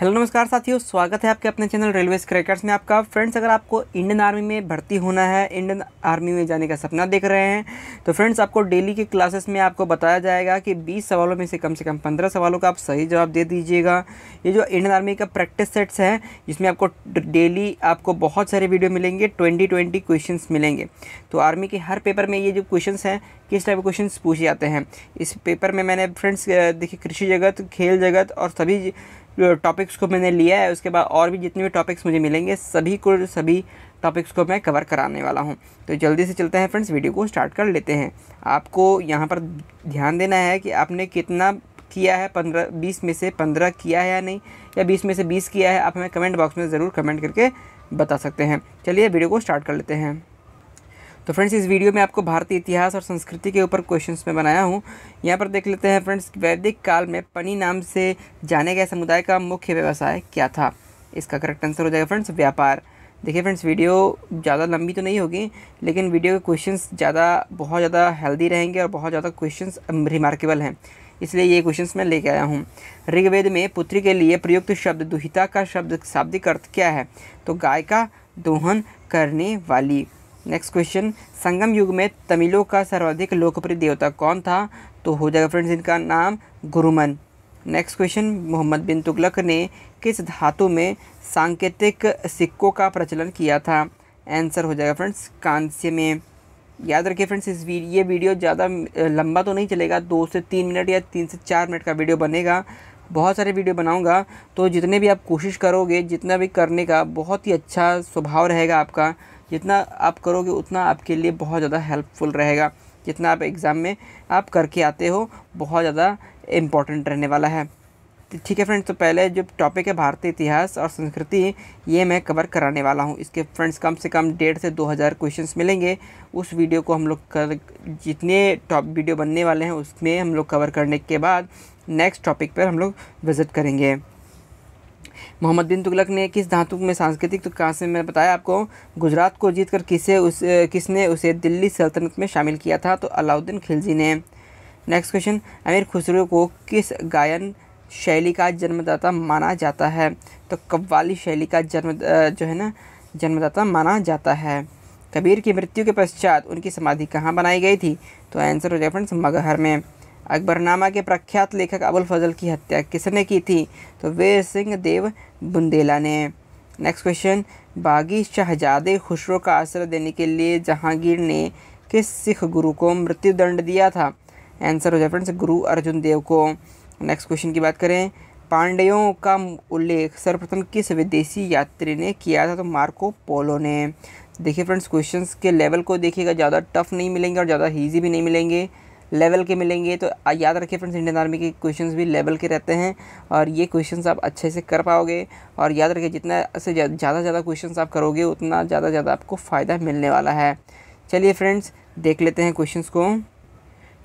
hello नमस्कार साथियों स्वागत है आपके अपने चैनल रेलवे क्रैकर्स में आपका फ्रेंड्स अगर आपको इंडियन आर्मी में भर्ती होना है इंडियन आर्मी में जाने का सपना देख रहे हैं तो फ्रेंड्स आपको डेली के क्लासेस में आपको बताया जाएगा कि 20 सवालों में से कम से कम 15 सवालों का आप सही जवाब दे दीजिएगा ये जो इंडियन आर्मी का प्रैक्टिस सेट्स है जिसमें आपको डेली आपको बहुत सारे वीडियो मिलेंगे ट्वेंटी ट्वेंटी क्वेश्चन मिलेंगे तो आर्मी के हर पेपर में ये जो क्वेश्चन हैं किस टाइप के क्वेश्चन पूछे जाते हैं इस पेपर में मैंने फ्रेंड्स देखिए कृषि जगत खेल जगत और सभी टॉपिक्स को मैंने लिया है उसके बाद और भी जितने भी टॉपिक्स मुझे मिलेंगे सभी को सभी टॉपिक्स को मैं कवर कराने वाला हूँ तो जल्दी से चलते हैं फ्रेंड्स वीडियो को स्टार्ट कर लेते हैं आपको यहाँ पर ध्यान देना है कि आपने कितना किया है पंद्रह बीस में से पंद्रह किया है या नहीं या बीस में से बीस किया है आप हमें कमेंट बॉक्स में ज़रूर कमेंट करके बता सकते हैं चलिए वीडियो को स्टार्ट कर लेते हैं तो फ्रेंड्स इस वीडियो में आपको भारतीय इतिहास और संस्कृति के ऊपर क्वेश्चन में बनाया हूँ यहाँ पर देख लेते हैं फ्रेंड्स वैदिक काल में पनी नाम से जाने गए समुदाय का मुख्य व्यवसाय क्या था इसका करेक्ट आंसर हो जाएगा फ्रेंड्स व्यापार देखिए फ्रेंड्स वीडियो ज़्यादा लंबी तो नहीं होगी लेकिन वीडियो के क्वेश्चन ज़्यादा बहुत ज़्यादा हेल्दी रहेंगे और बहुत ज़्यादा क्वेश्चन रिमार्केबल हैं इसलिए ये क्वेश्चन मैं लेके आया हूँ ऋग्वेद में पुत्री के लिए प्रयुक्त शब्द दुहिता का शब्द शाब्दिक अर्थ क्या है तो गाय का दोहन करने वाली नेक्स्ट क्वेश्चन संगम युग में तमिलों का सर्वाधिक लोकप्रिय देवता कौन था तो हो जाएगा फ्रेंड्स इनका नाम गुरुमन नेक्स्ट क्वेश्चन मोहम्मद बिन तुगलक ने किस धातु में सांकेतिक सिक्कों का प्रचलन किया था आंसर हो जाएगा फ्रेंड्स कांस्य में याद रखिए फ्रेंड्स इस वी, ये वीडियो ज़्यादा लंबा तो नहीं चलेगा दो से तीन मिनट या तीन से चार मिनट का वीडियो बनेगा बहुत सारे वीडियो बनाऊंगा तो जितने भी आप कोशिश करोगे जितना भी करने का बहुत ही अच्छा स्वभाव रहेगा आपका जितना आप करोगे उतना आपके लिए बहुत ज़्यादा हेल्पफुल रहेगा जितना आप एग्ज़ाम में आप करके आते हो बहुत ज़्यादा इम्पॉर्टेंट रहने वाला है ठीक है फ्रेंड्स तो पहले जो टॉपिक है भारतीय इतिहास और संस्कृति ये मैं कवर कराने वाला हूँ इसके फ्रेंड्स कम से कम डेढ़ से दो हज़ार क्वेश्चन मिलेंगे उस वीडियो को हम लोग कर जितने टॉप वीडियो बनने वाले हैं उसमें हम लोग कवर करने के बाद नेक्स्ट टॉपिक पर हम लोग विज़िट करेंगे मोहम्मद बिन तुगलक ने किस धातु में सांस्कृतिक तो कहाँ से मैंने बताया आपको गुजरात को जीत कर किसे उस किसने उसे दिल्ली सल्तनत में शामिल किया था तो अलाउद्दीन खिलजी ने नेक्स्ट क्वेश्चन अमीर खुसरो को किस गायन शैली का जन्मदाता माना जाता है तो कव्वाली शैली का जन्म जो है ना जन्मदाता माना जाता है कबीर की मृत्यु के पश्चात उनकी समाधि कहाँ बनाई गई थी तो आंसर हो जाए फ्रेंड्स मगहर में अकबरनामा के प्रख्यात लेखक अबुल फजल की हत्या किसने की थी तो वीर सिंह देव बुंदेला ने नेक्स्ट क्वेश्चन बागी शहजादे खुशरो का आश्रय देने के लिए जहांगीर ने किस सिख गुरु को मृत्युदंड दिया था आंसर हो जाए फ्रेंड्स गुरु अर्जुन देव को नेक्स्ट क्वेश्चन की बात करें पांडयों का उल्लेख सर्वप्रथम किस विदेशी यात्री ने किया था तो मार्को पोलो ने देखिए फ्रेंड्स क्वेश्चंस के लेवल को देखिएगा ज़्यादा टफ नहीं मिलेंगे और ज़्यादा ईजी भी नहीं मिलेंगे लेवल के मिलेंगे तो याद रखिए फ्रेंड्स इंडियन आर्मी के क्वेश्चन भी लेवल के रहते हैं और ये क्वेश्चन आप अच्छे से कर पाओगे और याद रखिए जितना से ज़्यादा ज़्यादा क्वेश्चन आप करोगे उतना ज़्यादा ज़्यादा आपको फ़ायदा मिलने वाला है चलिए फ्रेंड्स देख लेते हैं क्वेश्चंस को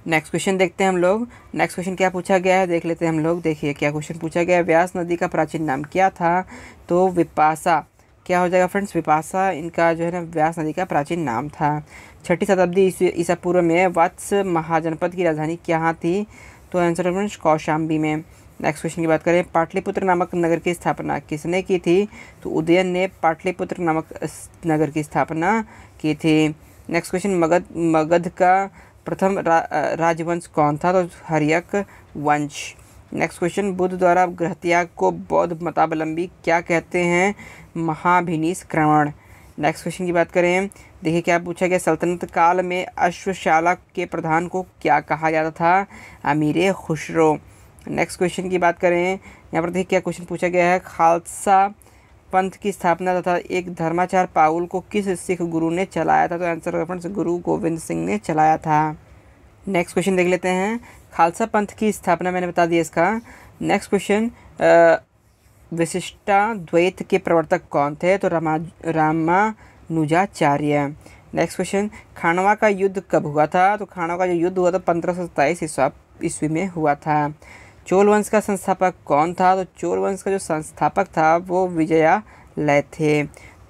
नेक्स्ट क्वेश्चन देखते हैं हम लोग नेक्स्ट क्वेश्चन क्या पूछा गया है देख लेते हैं हम लोग देखिए क्या क्वेश्चन पूछा गया है व्यास नदी का प्राचीन नाम क्या था तो विपासा क्या हो जाएगा फ्रेंड्स विपाशा इनका जो है ना व्यास नदी का प्राचीन नाम था छठी शताब्दी ईसा पूर्व में वत्स महाजनपद की राजधानी कहाँ थी तो आंसर फ्रेंड्स कौशाम्बी में नेक्स्ट क्वेश्चन की बात करें पाटलिपुत्र नामक नगर की स्थापना किसने की थी तो उदयन ने पाटलिपुत्र नामक नगर की स्थापना की थी नेक्स्ट क्वेश्चन मगध मगध का प्रथम रा, राजवंश कौन था तो हरियक वंश नेक्स्ट क्वेश्चन बुद्ध द्वारा गृहत्याग को बौद्ध मतावलंबी क्या कहते हैं महाभिनिष्क्रमण नेक्स्ट क्वेश्चन की बात करें देखिए क्या पूछा गया सल्तनत काल में अश्वशाला के प्रधान को क्या कहा जाता था अमीर खुशरो नेक्स्ट क्वेश्चन की बात करें यहाँ पर देखिए क्या क्वेश्चन पूछा गया है खालसा पंथ की स्थापना तथा एक धर्माचार पाउल को किस सिख गुरु ने चलाया था तो आंसर गुरु गोविंद सिंह ने चलाया था नेक्स्ट क्वेश्चन देख लेते हैं खालसा पंथ की स्थापना मैंने बता दिया इसका नेक्स्ट क्वेश्चन विशिष्टा द्वैत के प्रवर्तक कौन थे तो रामा रामानुजाचार्य नेक्स्ट क्वेश्चन खानवा का युद्ध कब हुआ था तो खानवा का जो युद्ध हुआ था पंद्रह सौ सत्ताईस ईस्वी में हुआ था चोल वंश का संस्थापक कौन था तो चोल वंश का जो संस्थापक था वो विजया लय थे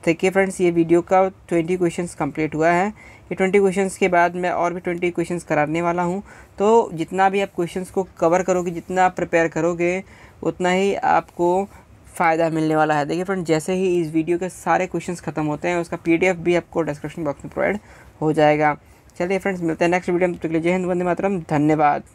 देखिए फ्रेंड्स ये वीडियो का ट्वेंटी क्वेश्चन कम्प्लीट हुआ है ये ट्वेंटी क्वेश्चन के बाद मैं और भी ट्वेंटी क्वेश्चन कराने वाला हूँ तो जितना भी आप क्वेश्चन को कवर करोगे जितना आप प्रिपेयर करोगे उतना ही आपको फ़ायदा मिलने वाला है देखिए फ्रेंड जैसे ही इस वीडियो के सारे क्वेश्चंस खत्म होते हैं उसका पीडीएफ भी आपको डिस्क्रिप्शन बॉक्स में प्रोवाइड हो जाएगा चलिए फ्रेंड्स मिलते हैं नेक्स्ट वीडियो में तो जय हिंद वंदे मातरम धन्यवाद